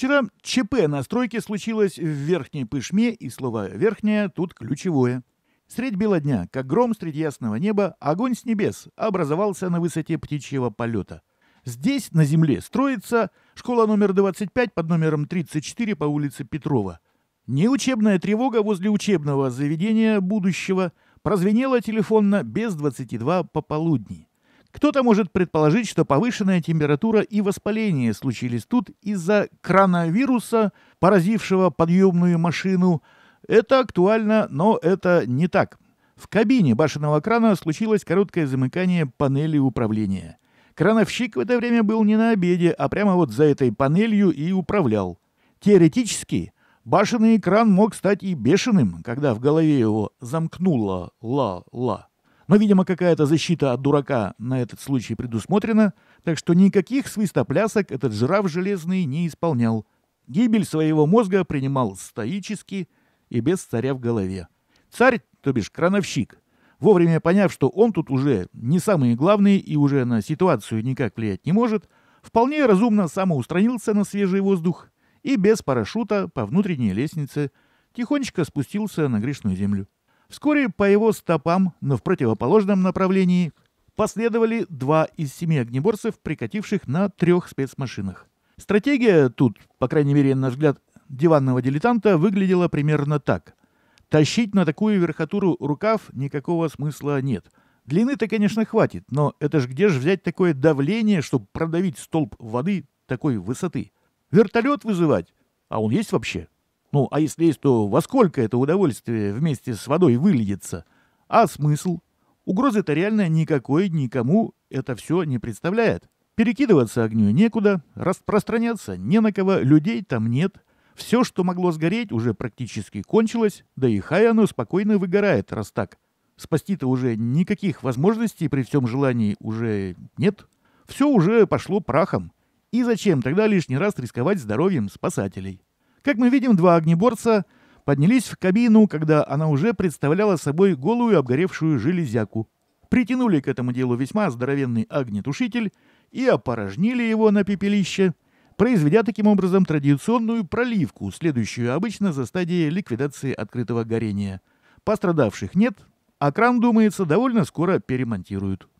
Вчера ЧП на стройке случилось в Верхней Пышме, и слово «верхняя» тут ключевое. Средь бела дня, как гром средь ясного неба, огонь с небес образовался на высоте птичьего полета. Здесь, на земле, строится школа номер 25 под номером 34 по улице Петрова. Неучебная тревога возле учебного заведения будущего прозвенела телефонно без 22 пополудни. Кто-то может предположить, что повышенная температура и воспаление случились тут из-за коронавируса, поразившего подъемную машину. Это актуально, но это не так. В кабине башенного крана случилось короткое замыкание панели управления. Крановщик в это время был не на обеде, а прямо вот за этой панелью и управлял. Теоретически, башенный кран мог стать и бешеным, когда в голове его замкнуло «ла-ла». Но, видимо, какая-то защита от дурака на этот случай предусмотрена, так что никаких свистоплясок этот жираф железный не исполнял. Гибель своего мозга принимал стоически и без царя в голове. Царь, то бишь крановщик, вовремя поняв, что он тут уже не самый главный и уже на ситуацию никак влиять не может, вполне разумно самоустранился на свежий воздух и без парашюта по внутренней лестнице тихонечко спустился на грешную землю. Вскоре по его стопам, но в противоположном направлении, последовали два из семи огнеборцев, прикативших на трех спецмашинах. Стратегия тут, по крайней мере, на взгляд диванного дилетанта, выглядела примерно так. Тащить на такую верхотуру рукав никакого смысла нет. Длины-то, конечно, хватит, но это ж где же взять такое давление, чтобы продавить столб воды такой высоты? Вертолет вызывать? А он есть вообще? Ну, а если есть, то во сколько это удовольствие вместе с водой выльется? А смысл? Угрозы-то реально никакой никому это все не представляет. Перекидываться огню некуда, распространяться не на кого, людей там нет. Все, что могло сгореть, уже практически кончилось, да и оно спокойно выгорает, раз так. Спасти-то уже никаких возможностей при всем желании уже нет. Все уже пошло прахом. И зачем тогда лишний раз рисковать здоровьем спасателей? Как мы видим, два огнеборца поднялись в кабину, когда она уже представляла собой голую обгоревшую железяку. Притянули к этому делу весьма здоровенный огнетушитель и опорожнили его на пепелище, произведя таким образом традиционную проливку, следующую обычно за стадией ликвидации открытого горения. Пострадавших нет, а кран, думается, довольно скоро перемонтируют.